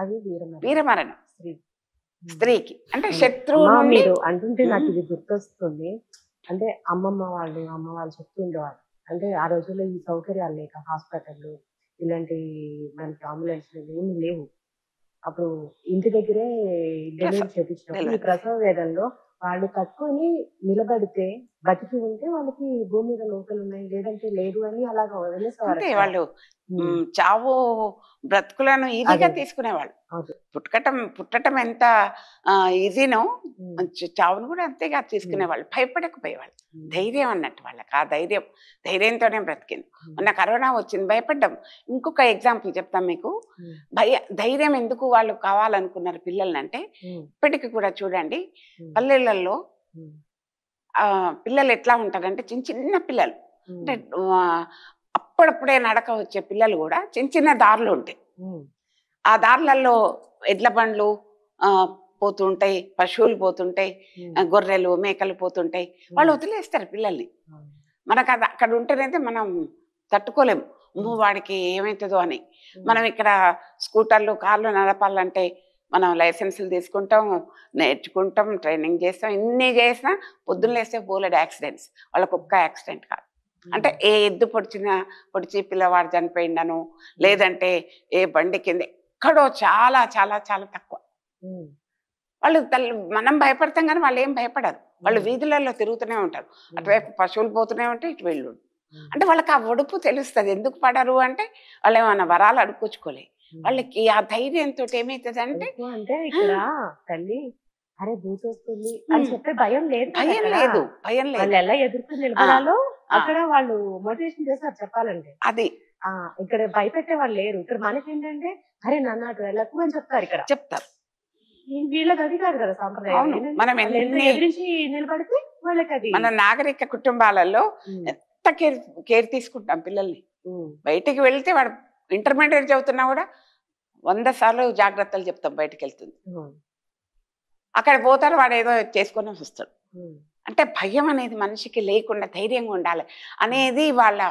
అది వీరమరణం స్త్రీకి అంటే శత్రువు మీరు అంటుంటే నాకు ఇది గుర్తొస్తుంది అంటే అమ్మమ్మ వాళ్ళు అమ్మ వాళ్ళు చెప్తుండేవారు అంటే ఆ రోజుల్లో ఈ సౌకర్యాలు లేక హాస్పిటల్ ఇలాంటి మనకి అంబులెన్స్ ఏమి లేవు అప్పుడు ఇంటి దగ్గరే డెలివరీ చేపించిన ప్రసవ వేదంలో వాళ్ళు కట్టుకొని నిలబడితే బతికి ఉంటే వాళ్ళకి భూమి మీద నూకలు ఉన్నాయి లేదంటే లేదు అని అలాగ వదిలేసేవారు వాళ్ళు చావు బ్రతుకులను ఈజీగా తీసుకునేవాళ్ళు పుట్టకటం పుట్టటం ఎంత ఈజీనో చావును కూడా అంతేగా తీసుకునేవాళ్ళు భయపడకపోయేవాళ్ళు ధైర్యం అన్నట్టు వాళ్ళకి ఆ ధైర్యం ధైర్యంతోనే బ్రతికింది మొన్న కరోనా వచ్చింది భయపడ్డం ఇంకొక ఎగ్జాంపుల్ చెప్తాం మీకు భయ ధైర్యం ఎందుకు వాళ్ళు కావాలనుకున్నారు పిల్లల్ని అంటే ఇప్పటికి కూడా చూడండి పల్లెలలో పిల్లలు ఎట్లా ఉంటారంటే చిన్న చిన్న పిల్లలు అంటే అప్పుడప్పుడే నడక వచ్చే పిల్లలు కూడా చిన్న చిన్న దారులు ఉంటాయి ఆ దారులలో ఎడ్ల బండ్లు పోతుంటాయి పశువులు పోతుంటాయి గొర్రెలు మేకలు పోతుంటాయి వాళ్ళు వదిలేస్తారు పిల్లల్ని మనకు అది అక్కడ ఉంటేనైతే మనం తట్టుకోలేము వాడికి ఏమవుతుందో అని మనం ఇక్కడ స్కూటర్లు కార్లు నడపాలంటే మనం లైసెన్సులు తీసుకుంటాం నేర్చుకుంటాం ట్రైనింగ్ చేస్తాం ఇన్ని చేసినా పొద్దున్న లేస్తే బోలెడ్ యాక్సిడెంట్స్ వాళ్ళకు ఒక్క యాక్సిడెంట్ కాదు అంటే ఏ ఎద్దు పొడిచిన పొడిచి పిల్లవాడు చనిపోయిండను లేదంటే ఏ బండి కింద ఎక్కడో చాలా చాలా చాలా తక్కువ వాళ్ళు మనం భయపడతాం కానీ వాళ్ళు ఏం భయపడరు వాళ్ళు వీధులలో తిరుగుతూనే ఉంటారు అటువైపు పశువులు పోతూనే ఉంటే ఇటు వెళ్ళు అంటే వాళ్ళకి ఆ ఒడుపు తెలుస్తుంది ఎందుకు పడరు అంటే వాళ్ళు ఏమైనా వరాలు అడుక్కొచ్చుకోలే వాళ్ళకి ఆ ధైర్యంతో ఏమైతుంది అంటే అంటే ఇక్కడ తల్లి అరే భూతొస్తుంది అని చెప్పే భయం లేదు భయం లేదు భయం లేదు ఎలా ఎదుర్కొని అక్కడ వాళ్ళు మోటివేషన్ చేస్తారు చెప్పాలండి అది ఆ ఇక్కడ భయపెట్టే వాళ్ళు లేరు ఇక్కడ మనకి ఏంటంటే అరే నన్ను అటు వెళ్ళకు అని చెప్తారు ఇక్కడ చెప్తారు వీళ్ళకి అది కాదు కదా సాంప్రదాయం మనం ఎదిరించి నిలబడితే వాళ్ళకి అది మన నాగరిక కుటుంబాలలో ఎంత కేర్ కేర్ తీసుకుంటాం పిల్లల్ని బయటికి వెళ్తే వాడు ఇంటర్మీడియట్ చదువుతున్నా కూడా వంద సార్లు జాగ్రత్తలు చెప్తాం బయటకు వెళ్తుంది అక్కడ పోతాడు వాడు ఏదో చేసుకొని వస్తాడు అంటే భయం అనేది మనిషికి లేకుండా ధైర్యంగా ఉండాలి అనేది వాళ్ళ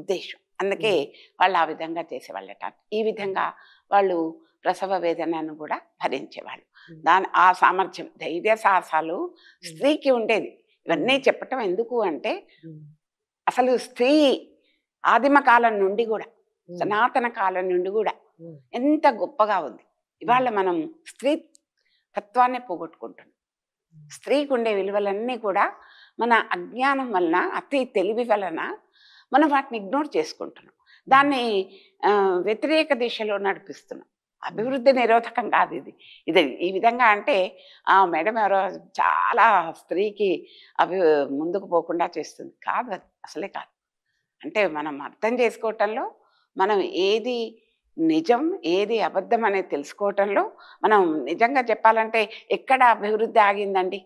ఉద్దేశం అందుకే వాళ్ళు ఆ విధంగా చేసేవాళ్ళట ఈ విధంగా వాళ్ళు ప్రసవ వేదనను కూడా భరించేవాళ్ళు దాని ఆ సామర్థ్యం ధైర్య సాహసాలు స్త్రీకి ఉండేది ఇవన్నీ చెప్పటం ఎందుకు అంటే అసలు స్త్రీ ఆదిమ కాలం నుండి కూడా సనాతన కాలం నుండి కూడా ఎంత గొప్పగా ఉంది ఇవాళ మనం స్త్రీ తత్వాన్ని పోగొట్టుకుంటున్నాం స్త్రీకి ఉండే విలువలన్నీ కూడా మన అజ్ఞానం వలన అతి తెలివి వలన మనం వాటిని ఇగ్నోర్ చేసుకుంటున్నాం దాన్ని వ్యతిరేక దిశలో నడిపిస్తున్నాం అభివృద్ధి నిరోధకం కాదు ఇది ఇది ఈ విధంగా అంటే ఆ మేడం ఎవరో చాలా స్త్రీకి అభి ముందుకు పోకుండా చేస్తుంది కాదు అసలే కాదు అంటే మనం అర్థం చేసుకోవటంలో మనం ఏది నిజం ఏది అబద్ధం అనేది తెలుసుకోవటంలో మనం నిజంగా చెప్పాలంటే ఎక్కడ అభివృద్ధి ఆగిందండి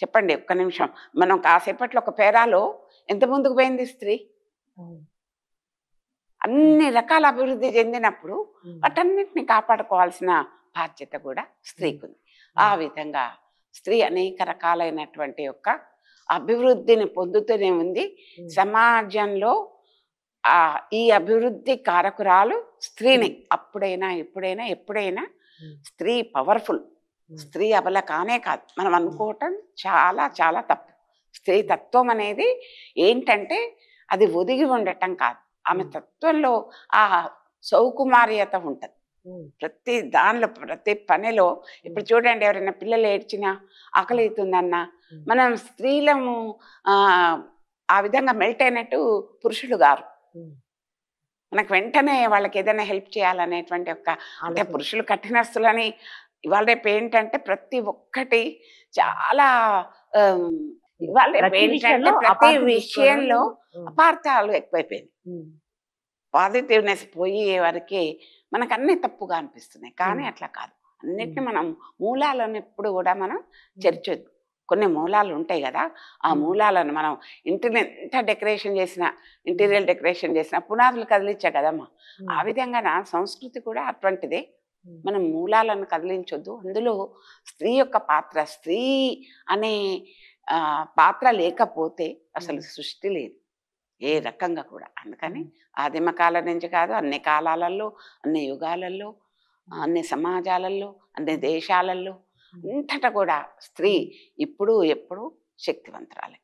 చెప్పండి ఒక్క నిమిషం మనం కాసేపట్లో ఒక పేరాలో ఎంత ముందుకు పోయింది స్త్రీ అన్ని రకాల అభివృద్ధి చెందినప్పుడు వాటన్నిటిని కాపాడుకోవాల్సిన బాధ్యత కూడా స్త్రీకు ఉంది ఆ విధంగా స్త్రీ అనేక రకాలైనటువంటి యొక్క అభివృద్ధిని పొందుతూనే ఉంది సమాజంలో ఈ అభివృద్ధి కారకురాలు స్త్రీని అప్పుడైనా ఎప్పుడైనా ఎప్పుడైనా స్త్రీ పవర్ఫుల్ స్త్రీ అబల కానే కాదు మనం అనుకోవటం చాలా చాలా తప్పు స్త్రీ తత్వం అనేది ఏంటంటే అది ఒదిగి ఉండటం కాదు ఆమె తత్వంలో ఆ సౌకుమార్యత ఉంటుంది ప్రతి దానిలో ప్రతి పనిలో ఇప్పుడు చూడండి ఎవరైనా పిల్లలు ఏడ్చినా ఆకలి మనం స్త్రీలము ఆ విధంగా మెల్ట్ అయినట్టు పురుషులు గారు మనకు వెంటనే వాళ్ళకి ఏదైనా హెల్ప్ చేయాలనేటువంటి ఒక అంటే పురుషులు కఠినస్తులని ఇవాళ రేపు ఏంటంటే ప్రతి ఒక్కటి చాలా ఇవాళ రేపు ఏంటంటే ప్రతి విషయంలో అపార్థాలు ఎక్కువైపోయింది పాజిటివ్నెస్ పోయే వరకు మనకు అన్ని తప్పుగా అనిపిస్తున్నాయి కానీ అట్లా కాదు అన్నిటిని మనం మూలాలను ఎప్పుడు కూడా మనం చర్చొద్దు కొన్ని మూలాలు ఉంటాయి కదా ఆ మూలాలను మనం ఇంటిని ఎంత డెకరేషన్ చేసినా ఇంటీరియర్ డెకరేషన్ చేసినా పునాదులు కదిలించా కదమ్మా ఆ విధంగా నా సంస్కృతి కూడా అటువంటిదే మనం మూలాలను కదిలించొద్దు అందులో స్త్రీ యొక్క పాత్ర స్త్రీ అనే పాత్ర లేకపోతే అసలు సృష్టి లేదు ఏ రకంగా కూడా అందుకని ఆదిమ కాలం నుంచి కాదు అన్ని కాలాలలో అన్ని యుగాలలో అన్ని సమాజాలలో అన్ని దేశాలలో అంతటా కూడా స్త్రీ ఇప్పుడు ఎప్పుడు శక్తివంతురాలే